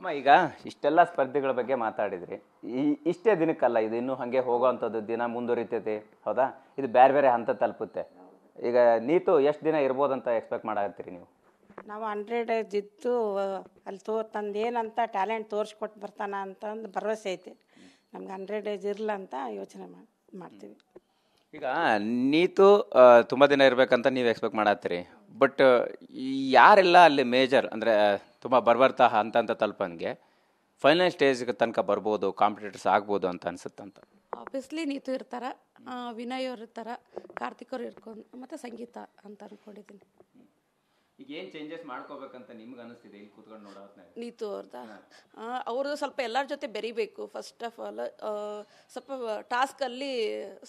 ಅಮ್ಮ ಈಗ ಇಷ್ಟೆಲ್ಲ ಸ್ಪರ್ಧೆಗಳ ಬಗ್ಗೆ ಮಾತಾಡಿದ್ರಿ ಈ ಇಷ್ಟೇ ದಿನಕ್ಕಲ್ಲ ಇದು ಇನ್ನೂ ಹಾಗೆ ಹೋಗೋ ಅಂಥದ್ದು ದಿನ ಮುಂದುವರಿತೈತಿ ಹೌದಾ ಇದು ಬೇರೆ ಬೇರೆ ಹಂತ ತಲುಪುತ್ತೆ ಈಗ ನೀತು ಎಷ್ಟು ದಿನ ಅಂತ ಎಕ್ಸ್ಪೆಕ್ಟ್ ಮಾಡತ್ತೀರಿ ನೀವು ನಾವು ಹಂಡ್ರೆಡ್ ಜಿತ್ತು ಅಲ್ಲಿ ತೋ ತಂದೇನಂತ ಟ್ಯಾಲೆಂಟ್ ತೋರಿಸ್ಕೊಟ್ಟು ಬರ್ತಾನ ಅಂತಂದು ಭರವಸೆ ಐತಿ ನಮ್ಗೆ ಹಂಡ್ರೆಡ್ ಏಜ್ ಇರಲ್ಲ ಅಂತ ಯೋಚನೆ ಮಾಡ್ತೀವಿ ಈಗ ನೀತು ತುಂಬ ದಿನ ಇರಬೇಕಂತ ನೀವು ಎಕ್ಸ್ಪೆಕ್ಟ್ ಮಾಡತ್ತೀರಿ ಬಟ್ ಯಾರೆಲ್ಲ ಅಲ್ಲಿ ಮೇಜರ್ ಅಂದರೆ ತುಂಬ ಬರ್ಬರ್ತಾ ಅಂತ ಅಂತ ತಲುಪನ್ಗೆ ಫೈನಲ್ ಸ್ಟೇಜ್ಗೆ ತನಕ ಬರ್ಬೋದು ಕಾಂಪಿಟೇಟರ್ಸ್ ಆಗ್ಬೋದು ಅಂತ ಅನ್ಸುತ್ತಂತ ಆಬ್ವಿಯಸ್ಲಿ ನೀತು ಇರ್ತಾರ ವಿನಯ್ ಅವ್ರು ಇರ್ತಾರ ಕಾರ್ತಿಕ್ ಅವ್ರು ಇರ್ಕೊಂಡು ಮತ್ತು ಸಂಗೀತ ಅಂತ ಅನ್ಕೊಂಡಿದ್ದೀನಿ ಈಗ ಏನು ಚೇಂಜಸ್ ಮಾಡ್ಕೋಬೇಕಂತ ನಿಮ್ಗೆ ಅನಿಸ್ತಿದೆ ಇಲ್ಲಿ ಕೂತ್ಕೊಂಡು ನೋಡೋ ನೀತು ಅವ್ರದ್ದು ಅವ್ರದ್ದು ಸ್ವಲ್ಪ ಎಲ್ಲರ ಜೊತೆ ಬೆರಿಬೇಕು ಫಸ್ಟ್ ಆಫ್ ಆಲ್ ಸ್ವಲ್ಪ ಟಾಸ್ಕಲ್ಲಿ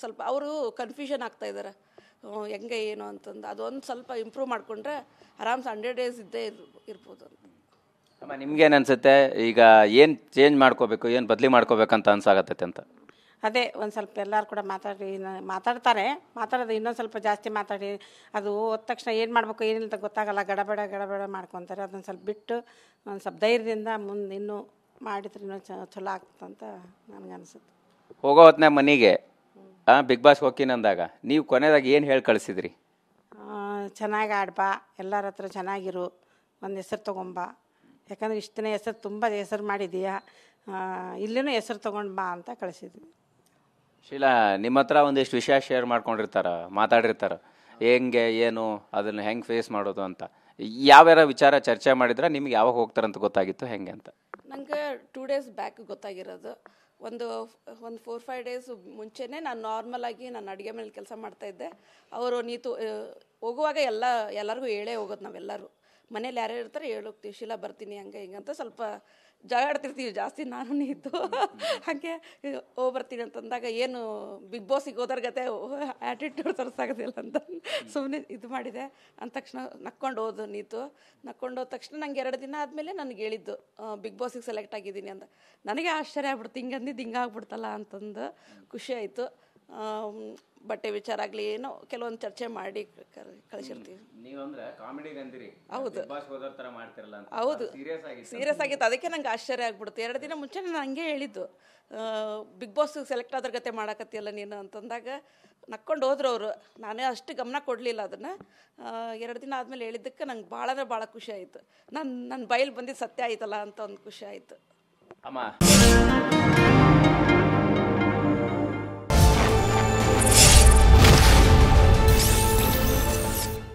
ಸ್ವಲ್ಪ ಅವರು ಕನ್ಫ್ಯೂಷನ್ ಆಗ್ತಾ ಇದ್ದಾರೆ ಹೆಂಗೆ ಏನು ಅಂತಂದು ಅದೊಂದು ಸ್ವಲ್ಪ ಇಂಪ್ರೂವ್ ಮಾಡಿಕೊಂಡ್ರೆ ಆರಾಮ್ಸೆ ಹಂಡ್ರೆಡ್ ಡೇಸ್ ಇದ್ದೇ ಇರ್ಬೋದು ಅಂತ ಅಮ್ಮ ನಿಮ್ಗೇನು ಅನ್ಸುತ್ತೆ ಈಗ ಏನು ಚೇಂಜ್ ಮಾಡ್ಕೋಬೇಕು ಏನು ಬದಲಿ ಮಾಡ್ಕೋಬೇಕಂತ ಅನ್ಸಾಗತ್ತೈತೆ ಅಂತ ಅದೇ ಒಂದು ಸ್ವಲ್ಪ ಎಲ್ಲರೂ ಕೂಡ ಮಾತಾಡಿ ಮಾತಾಡ್ತಾರೆ ಮಾತಾಡೋದು ಇನ್ನೊಂದು ಸ್ವಲ್ಪ ಜಾಸ್ತಿ ಮಾತಾಡಿ ಅದು ಹೋದ ತಕ್ಷಣ ಏನು ಮಾಡಬೇಕು ಏನಿಲ್ಲ ಅಂತ ಗೊತ್ತಾಗಲ್ಲ ಗಡಬಡ ಗಡಬಡ ಮಾಡ್ಕೊತಾರೆ ಅದೊಂದು ಸ್ವಲ್ಪ ಬಿಟ್ಟು ಒಂದು ಸ್ವಲ್ಪ ಧೈರ್ಯದಿಂದ ಮುಂದೆ ಇನ್ನೂ ಮಾಡಿದ್ರೆ ಇನ್ನೂ ಚಲೋ ಆಗ್ತಂತ ಅನಿಸುತ್ತೆ ಹೋಗೋ ಹೊತ್ನಾಗ ಮನೆಗೆ ಬಿಗ್ ಬಾಸ್ಗೆ ಹೋಗಿನಂದಾಗ ನೀವು ಕೊನೆದಾಗ ಏನು ಹೇಳಿ ಕಳಿಸಿದ್ರಿ ಚೆನ್ನಾಗಿ ಆಡ್ಬಾ ಎಲ್ಲರ ಹತ್ರ ಚೆನ್ನಾಗಿರು ಒಂದು ಹೆಸರು ತೊಗೊಂಬಾ ಯಾಕಂದರೆ ಇಷ್ಟನೇ ಹೆಸರು ತುಂಬ ಹೆಸರು ಮಾಡಿದೀಯಾ ಇಲ್ಲೂ ಹೆಸರು ತಗೊಂಡು ಬಾ ಅಂತ ಕಳಿಸಿದ್ವಿ ಶೀಲಾ ನಿಮ್ಮ ಹತ್ರ ಒಂದಿಷ್ಟು ವಿಷಯ ಶೇರ್ ಮಾಡ್ಕೊಂಡಿರ್ತಾರ ಮಾತಾಡಿರ್ತಾರ ಹೆಂಗೆ ಏನು ಅದನ್ನು ಹೆಂಗೆ ಫೇಸ್ ಮಾಡೋದು ಅಂತ ಯಾವ್ಯಾರ ವಿಚಾರ ಚರ್ಚೆ ಮಾಡಿದ್ರೆ ನಿಮ್ಗೆ ಯಾವಾಗ ಹೋಗ್ತಾರಂತ ಗೊತ್ತಾಗಿತ್ತು ಹೆಂಗೆ ಅಂತ ನನಗೆ ಟೂ ಡೇಸ್ ಬ್ಯಾಕ್ ಗೊತ್ತಾಗಿರೋದು ಒಂದು ಒಂದು ಫೋರ್ ಫೈವ್ ಡೇಸ್ ಮುಂಚೆನೇ ನಾನು ಆಗಿ ನಾನು ಅಡುಗೆ ಮೇಲೆ ಕೆಲಸ ಮಾಡ್ತಾ ಇದ್ದೆ ಅವರು ನೀತು ಹೋಗುವಾಗ ಎಲ್ಲ ಎಲ್ಲರಿಗೂ ಹೇಳೇ ಹೋಗೋದು ನಾವೆಲ್ಲರೂ ಮನೇಲಿ ಯಾರು ಇರ್ತಾರೆ ಹೇಳೋಗ್ತೀವಿ ಶಿಲಾ ಬರ್ತೀನಿ ಹಂಗೆ ಹಿಂಗೆ ಅಂತ ಸ್ವಲ್ಪ ಆಡ್ತಿರ್ತೀವಿ ಜಾಸ್ತಿ ನಾನು ನೀತು ಹಾಗೆ ಓ ಬರ್ತೀನಿ ಅಂತಂದಾಗ ಏನು ಬಿಗ್ ಬಾಸಿಗೆ ಹೋದರ ಗತೆ ಆ್ಯಟಿಟ್ಯೂಡ್ ತೋರಿಸಾಗೋದಿಲ್ಲ ಅಂತ ಸುಮ್ಮನೆ ಇದು ಮಾಡಿದೆ ಅಂದ ತಕ್ಷಣ ನಕ್ಕೊಂಡು ಹೋದು ನೀತು ನಕ್ಕೊಂಡು ಹೋದ ತಕ್ಷಣ ನಂಗೆ ಎರಡು ದಿನ ಆದಮೇಲೆ ನನಗೆ ಹೇಳಿದ್ದು ಬಿಗ್ ಬಾಸಿಗೆ ಸೆಲೆಕ್ಟ್ ಆಗಿದ್ದೀನಿ ಅಂತ ನನಗೆ ಆಶ್ಚರ್ಯ ಆಗ್ಬಿಡ್ತು ಹಿಂಗೆ ಅಂದಿದ್ದು ಹಿಂಗೆ ಆಗ್ಬಿಡ್ತಲ್ಲ ಅಂತಂದು ಖುಷಿ ಆಯಿತು ಬಟ್ಟೆ ವಿಚಾರ ಆಗ್ಲಿ ಏನೋ ಕೆಲವೊಂದು ಚರ್ಚೆ ಮಾಡಿ ಕಳಿಸಿರ್ತೀವಿ ನೀವಂದ್ರೆ ಕಾಮಿಡಿ ಹೌದು ಮಾಡ್ತಿರಲ್ಲ ಹೌದು ಸೀರಿಯಸ್ ಆಗಿ ಸೀರಿಯಸ್ ಆಗಿತ್ತು ಅದಕ್ಕೆ ನಂಗೆ ಆಶ್ಚರ್ಯ ಆಗ್ಬಿಡುತ್ತೆ ಎರಡು ದಿನ ಮುಂಚೆ ನಾನು ಹಂಗೆ ಹೇಳಿದ್ದು ಬಿಗ್ ಬಾಸ್ ಸೆಲೆಕ್ಟ್ ಆದ್ರ ಗತೆ ಮಾಡಕತ್ತಿಲ್ಲ ನೀನು ಅಂತಂದಾಗ ನಕ್ಕೊಂಡು ಹೋದ್ರು ಅವರು ನಾನೇ ಅಷ್ಟು ಗಮನ ಕೊಡಲಿಲ್ಲ ಅದನ್ನ ಎರಡು ದಿನ ಆದ್ಮೇಲೆ ಹೇಳಿದ್ದಕ್ಕೆ ನಂಗೆ ಭಾಳ ಅಂದ್ರೆ ಭಾಳ ಖುಷಿ ಆಯಿತು ನಾನು ನನ್ನ ಬಯಲ್ ಬಂದಿದ್ದು ಸತ್ಯ ಆಯ್ತಲ್ಲ ಅಂತ ಒಂದು ಖುಷಿ ಆಯಿತು ಅಮ್ಮ